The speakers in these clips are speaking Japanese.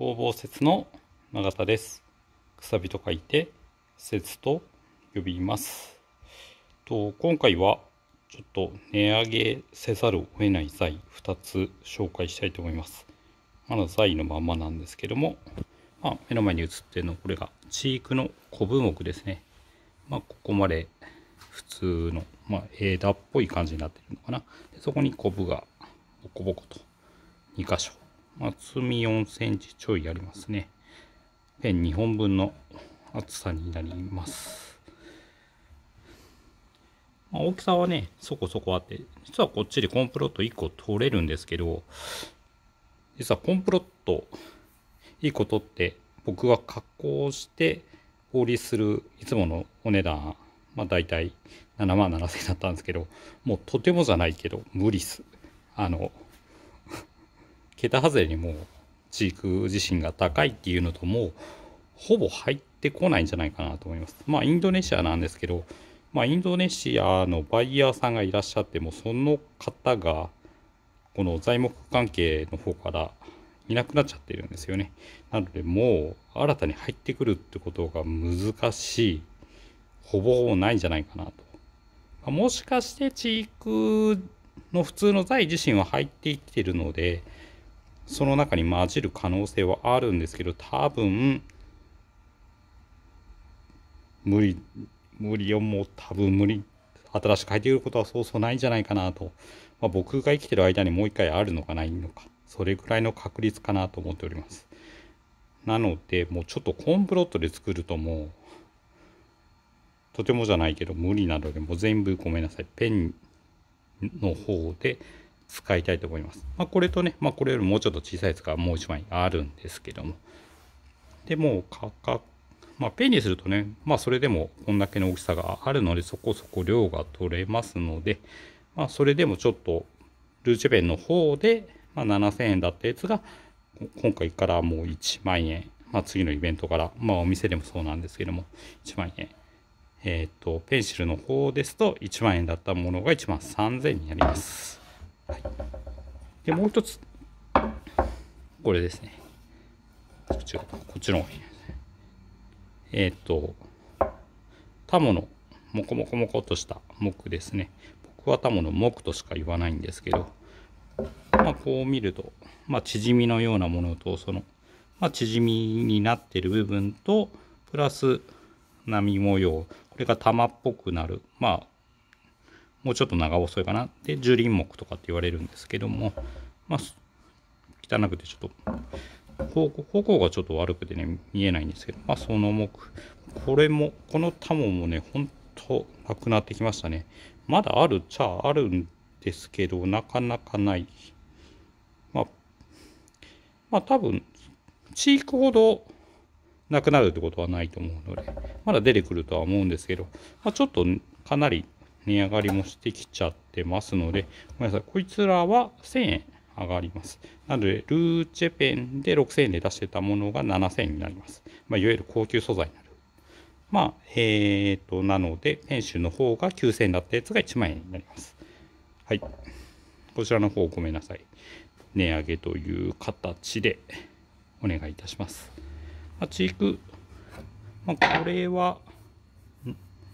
工房説の永田です。くさびと書いて、説と呼びます。と今回は、ちょっと値上げせざるを得ない材2つ紹介したいと思います。まだ材のままなんですけども、まあ、目の前に映っているのこれがチークの小ブ木ですね。まあ、ここまで普通の、まあ、枝っぽい感じになってるのかな。でそこに小ブがボコボコと2箇所厚み4センチちょいありますね。ペン2本分の厚さになります。まあ、大きさはね、そこそこあって、実はこっちでコンプロット1個取れるんですけど、実はコンプロット1個取って、僕が加工して放りするいつものお値段、まあ大体7万7000円だったんですけど、もうとてもじゃないけど無理っす。あの、桁外れにもう飼育自身が高いっていうのともうほぼ入ってこないんじゃないかなと思います。まあインドネシアなんですけど、まあ、インドネシアのバイヤーさんがいらっしゃってもその方がこの材木関係の方からいなくなっちゃってるんですよね。なのでもう新たに入ってくるってことが難しい、ほぼほぼないんじゃないかなと。まあ、もしかして地域の普通の材自身は入っていってるので、その中に混じる可能性はあるんですけど多分無理無理をもう多分無理新しく書いてくることはそうそうないんじゃないかなと、まあ、僕が生きてる間にもう一回あるのかないのかそれぐらいの確率かなと思っておりますなのでもうちょっとコンプロットで作るともうとてもじゃないけど無理なのでもう全部ごめんなさいペンの方で使いたいと思います。まあ、これとね、まあ、これよりもうちょっと小さいやつがもう一枚あるんですけども。で、もう価格、まあ、ペンにするとね、まあ、それでもこんだけの大きさがあるので、そこそこ量が取れますので、まあ、それでもちょっと、ルーチェペンの方で、まあ、7000円だったやつが、今回からもう1万円、まあ、次のイベントから、まあ、お店でもそうなんですけども、1万円。えっ、と、ペンシルの方ですと、1万円だったものが1万3000円になります。はい、でもう一つこれですねこっちこっちの方がいいですねえっ、ー、とタモのモコモコモコとした木ですね僕はタモの木としか言わないんですけどまあ、こう見ると、まあ、縮みのようなものとその、まあ、縮みになってる部分とプラス波模様これが玉っぽくなるまあもうちょっと長細いかなで樹林木とかって言われるんですけどもまあ汚くてちょっと方向方向がちょっと悪くてね見えないんですけどまあその木これもこのタモもねほんとなくなってきましたねまだあるっちゃあるんですけどなかなかないまあまあ多分地域ほどなくなるってことはないと思うのでまだ出てくるとは思うんですけど、まあ、ちょっとかなり値上がりもしてきちゃってますので、ごめんなさい、こいつらは1000円上がります。なので、ルーチェペンで6000円で出してたものが7000円になります。まあ、いわゆる高級素材になる。まあ、えっ、ー、と、なので、ペンシルの方が9000円だったやつが1万円になります。はい。こちらの方ごめんなさい。値上げという形でお願いいたします。まあ、チーク、まあ、これは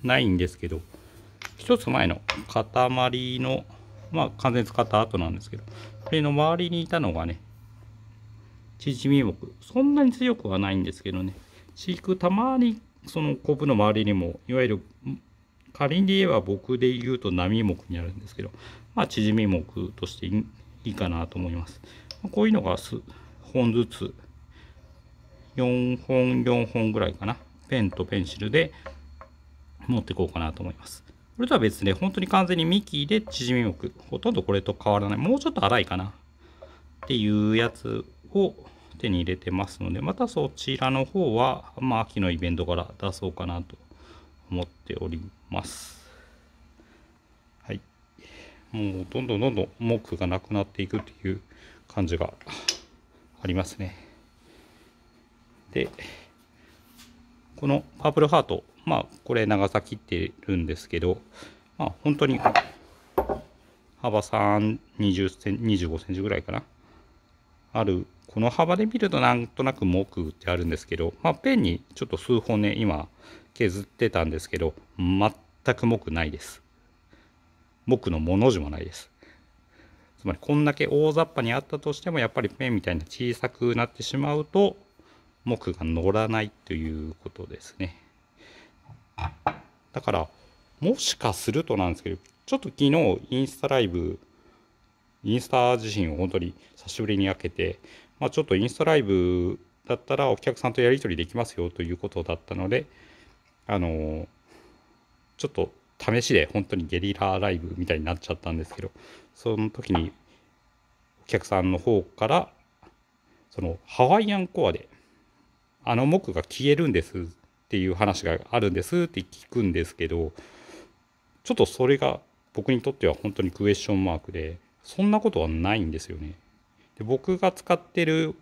ないんですけど、1つ前の塊の、まあ、完全使った後なんですけど、これの周りにいたのがね、縮み目、木。そんなに強くはないんですけどね、飼育たまにそのコブの周りにも、いわゆる仮に言えば僕で言うと波目になるんですけど、まあ、縮み目としていいかなと思います。こういうのが本ずつ、4本4本ぐらいかな。ペンとペンシルで持っていこうかなと思います。これとは別で、本当に完全に幹で縮み目。ほとんどこれと変わらない。もうちょっと粗いかな。っていうやつを手に入れてますので、またそちらの方は、まあ、秋のイベントから出そうかなと思っております。はい。もうどんどんどんどん文句がなくなっていくっていう感じがありますね。で、このパープルハートまあこれ長さ切ってるんですけど、まあ本当に幅3、20セン25センチぐらいかな。ある、この幅で見るとなんとなく木ってあるんですけど、まあペンにちょっと数本ね、今削ってたんですけど、全く木ないです。木のもの字もないです。つまりこんだけ大雑把にあったとしてもやっぱりペンみたいな小さくなってしまうと木が乗らないということですね。だからもしかするとなんですけどちょっと昨日インスタライブインスタ自身を本当に久しぶりに開けて、まあ、ちょっとインスタライブだったらお客さんとやり取りできますよということだったのであのちょっと試しで本当にゲリラライブみたいになっちゃったんですけどその時にお客さんの方からそのハワイアンコアであの木が消えるんですっていう話があるんですって聞くんですけどちょっとそれが僕にとっては本当にクエスチョンマークでそんなことはないんですよね。で僕が使ってる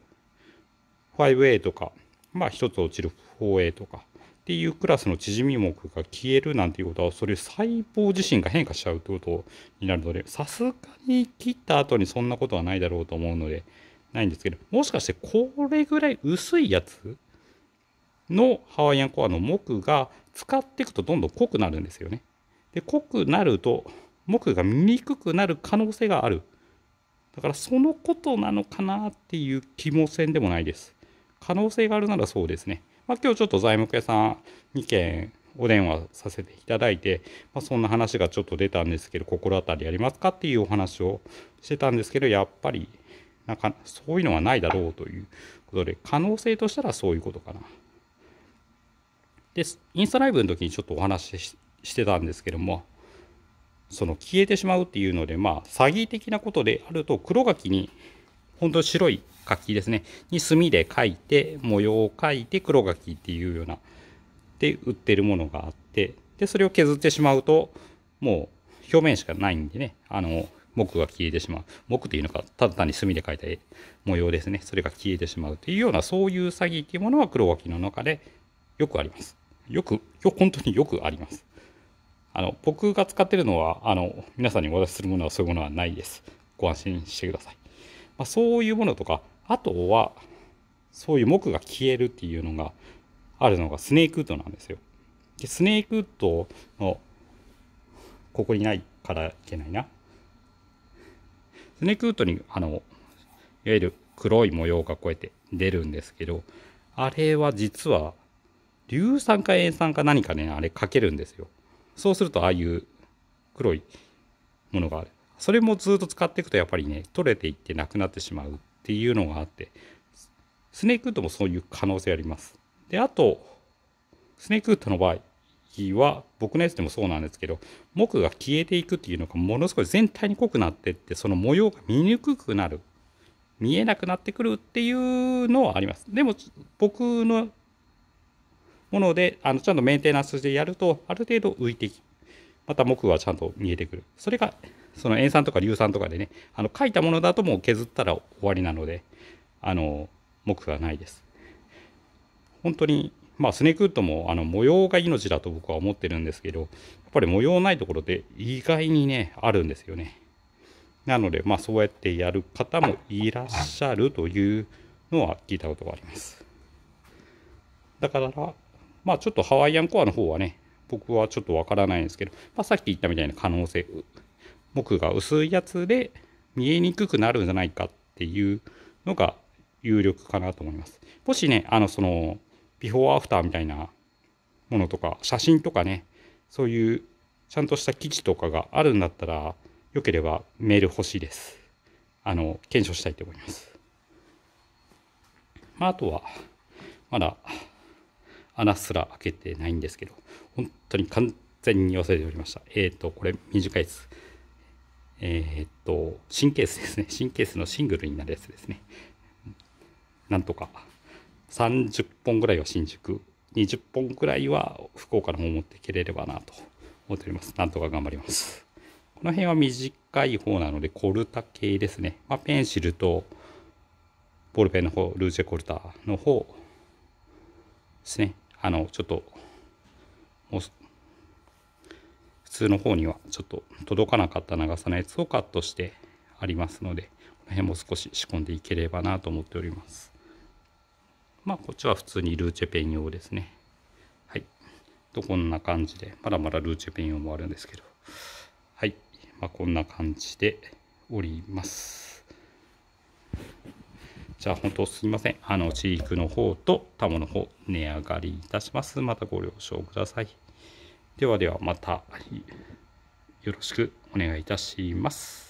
5A とかまあ1つ落ちる 4A とかっていうクラスの縮み目が消えるなんていうことはそれ細胞自身が変化しちゃうってことになるのでさすがに切った後にそんなことはないだろうと思うのでないんですけどもしかしてこれぐらい薄いやつのハワイアンコアの木が使っていくとどんどん濃くなるんですよね。で濃くなると木が見にくくなる可能性がある。だからそのことなのかなっていう気もせんでもないです。可能性があるならそうですね。まあ、今日ちょっと材木屋さん2件お電話させていただいて、まあ、そんな話がちょっと出たんですけど心当たりありますかっていうお話をしてたんですけどやっぱりなんかそういうのはないだろうということで可能性としたらそういうことかな。でインスタライブの時にちょっとお話ししてたんですけどもその消えてしまうっていうのでまあ詐欺的なことであると黒柿に本当白い柿ですねに墨で描いて模様を描いて黒柿っていうようなで売ってるものがあってでそれを削ってしまうともう表面しかないんでねあの木が消えてしまう木っていうのかただ単に墨で描いた模様ですねそれが消えてしまうというようなそういう詐欺っていうものは黒柿の中でよくあります。よく、本当によくあります。あの、僕が使ってるのは、あの、皆さんにお渡しするものはそういうものはないです。ご安心してください。まあ、そういうものとか、あとは、そういう木が消えるっていうのがあるのがスネークウッドなんですよ。で、スネークウッドの、ここにないからいけないな。スネークウッドに、あの、いわゆる黒い模様がこうやって出るんですけど、あれは実は硫酸か塩酸か何かね、あれかけるんですよ。そうすると、ああいう黒いものがある。それもずっと使っていくと、やっぱりね、取れていってなくなってしまうっていうのがあって、スネークウッドもそういう可能性あります。で、あと、スネークウッドの場合は、僕のやつでもそうなんですけど、木が消えていくっていうのがものすごい全体に濃くなってって、その模様が見にくくなる。見えなくなってくるっていうのはあります。でも、僕のもので、あのちゃんとメンテナンスでやると、ある程度浮いてきまた木がちゃんと見えてくる。それが、その塩酸とか硫酸とかでね、あの書いたものだともう削ったら終わりなので、あの、木がないです。本当に、まあ、スネークウッドもあの模様が命だと僕は思ってるんですけど、やっぱり模様ないところって意外にね、あるんですよね。なので、まあ、そうやってやる方もいらっしゃるというのは聞いたことがあります。だから、まあちょっとハワイアンコアの方はね、僕はちょっとわからないんですけど、まあ、さっき言ったみたいな可能性、僕が薄いやつで見えにくくなるんじゃないかっていうのが有力かなと思います。もしね、あの、その、ビフォーアフターみたいなものとか、写真とかね、そういうちゃんとした記事とかがあるんだったら、よければメール欲しいです。あの、検証したいと思います。まあ、あとは、まだ、穴すら開けてないんですけど本当に完全に忘れておりましたえっ、ー、とこれ短いですえっ、ー、と神経質ですね神経質のシングルになるやつですねなんとか30本ぐらいは新宿20本ぐらいは福岡の方持っていければなと思っておりますなんとか頑張りますこの辺は短い方なのでコルタ系ですね、まあ、ペンシルとボールペンの方ルージェコルタの方ですねあのちょっともう普通の方にはちょっと届かなかった長さのやつをカットしてありますのでこの辺も少し仕込んでいければなと思っておりますまあこっちは普通にルーチェペン用ですねはいとこんな感じでまだまだルーチェペン用もあるんですけどはい、まあ、こんな感じでおりますじゃあ本当すみません。あの、ークの方とタモの方、値上がりいたします。またご了承ください。ではではまた、よろしくお願いいたします。